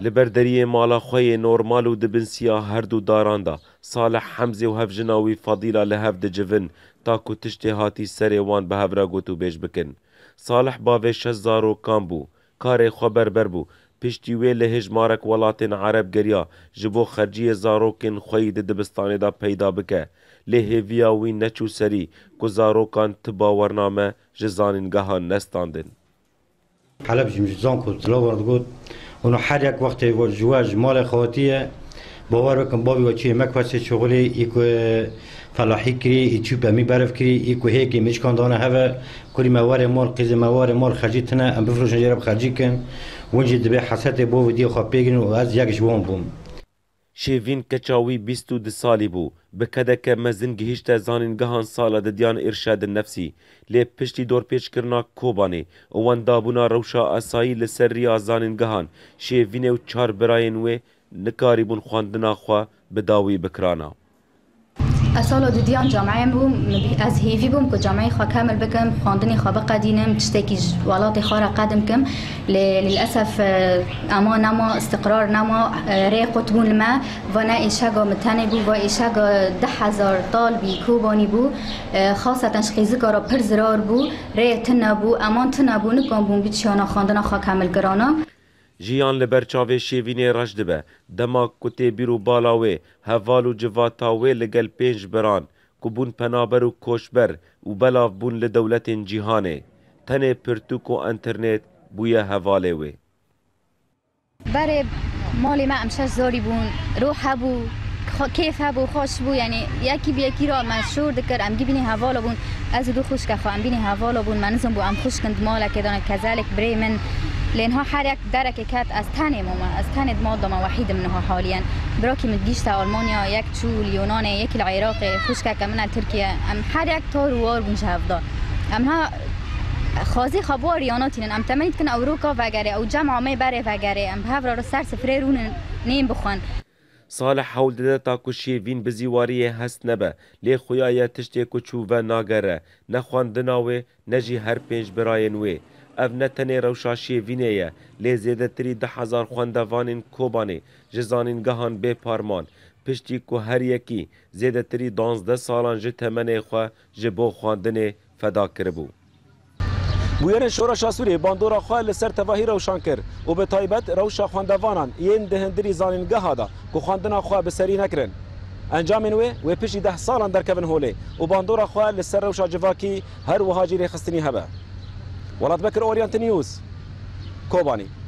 لبر دریه مالا خوی نورمال و دبن سیا هر دو داران دا صالح حمزه و هف جناوی فضیلا لهف دجوین تا کو تشتی هاتی سر وان به هفرا گوتو بیش بکن صالح باوی شش زارو کام بو کار خبر بر بو پشتی وی له هجمارک ولاتن عرب گریا جبو خرجی زاروکن خوی د دبستان دا پیدا بکه له هیویا وی نچو سری کو زاروکان تباورنامه جزانین گهان نستاندن حلب جمجزان کو تلاورد گود ولو هر یک وقت جواج مال خواتیه باور بکن بابی و چی مکوس شغلی ایکو فلاحی کری ایچو بمی برف کری ایکو هیکی میشکان دانه هوا کلی موار مال قیز موار مال خرجیت نه ام بفروشن جرب خرجی کن ونجی دبی حسد بو و دی خواب بگیرن و از یک جوان بوم شێڤین کە چاوی 22 ساڵی بوو بکەدەکە مەزن گەهیشتە زانینگەهان ساڵە دەدیان ئێرشادن نەفسی لێ پشتی دۆرپێچکردنا کۆبانێ ئەوەندابوونا ڕەوشە ئەسایی لەسەر ڕیا زانینگەهان شێڤینێ و چار برایەن وێ نکاری بوون خواندناخوا بەداوی بکرانە. ئەساڵە دیان جامعه بوم. از هیوی بوم که جامعه خواه کامل بکەم خواندنی خوا بقدینم ولات خواه را قدم کم، للاسف اما نما استقرار نما، قطبون ما و وەنە ئێشەگە متنه بو و ئێشەگە ده هزار بی کوبانی بوو خاصەتەن کارا پر زرار بو، ری تنه بو اما تنه بو نکن بوم بیچیانا شانە خواه کامل گرانا جیان لبر چاوی شیوینی رشد به دما کتی و بالاوی هفال و جواتاوی لگل پنج بران که بون پنابر و کشبر و بلاف بون لدولت جیهانه تن پرتو کو انترنت بوی حواله وی برای مال ما امشه زاری بون روح بو کیف بو خوش بو یعنی یکی بی یکی را مشهور دکر امگی بینی حواله بون از دو خوش که بینی هفاله بون من بو ام خوش کند مالا که دانه کزالک یک حرک که کات از تن ما از تن ما دم وحيد منها حاليا براكي متجيش تا آلمانیا یک شو الیونان يك العراق خشكا ترکیه. ام أم یک تار وار بنجهفدا أمها خازی خبر یا ام تمنید کن اوروکا وگره او جمع می بره وگره ام بهور رو سر سفره رون نیم بخوان ساڵح هەولدەدە تاکوشی وین بزیواریە هەست نەبە لێ خویایە تشتێک و چووە ناگەرە نەخواندناوێ نەژی هەر پێنج برایەن وێ ئەف نەتەنێ ڕەوشاشیە وینەیە لێ زێدەتری دههزار خوندەوانین کۆبانێ ژزانین گەهان بێ پارمان پشتی کو هەریەکی زێدەتری دانزدە ساڵان ji تەمەنێ خوا ji بۆ خواندنێ فەدا کربوو. بویان شورا شاسوری باندورا خواه لسر تواهی روشان کرد و به تایبت روشا خواندوانان یین دهندری زانینگه دا که خواندنا خواه به سری نکرن انجام نوی و پیشی ده سالان در کبن هوله و باندورا خواه لسر روشا جواکی هر وهاجیر خستنی هبه ولاد بکر اوریانت نیوز کوبانی